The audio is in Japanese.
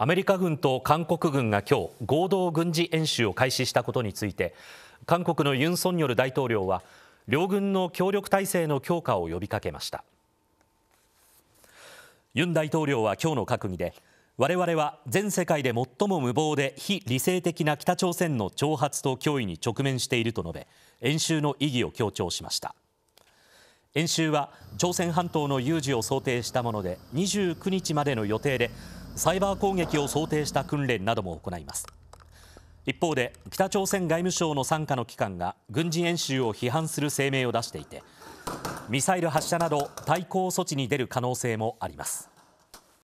アメリカ軍と韓国軍が今日合同軍事演習を開始したことについて韓国のユン・ソンニョル大統領は両軍の協力体制の強化を呼びかけましたユン大統領は今日の閣議で我々は全世界で最も無謀で非理性的な北朝鮮の挑発と脅威に直面していると述べ演習の意義を強調しました演習は朝鮮半島の有事を想定したもので29日までの予定でサイバー攻撃を想定した訓練なども行います一方で北朝鮮外務省の傘下の機関が軍事演習を批判する声明を出していてミサイル発射など対抗措置に出る可能性もあります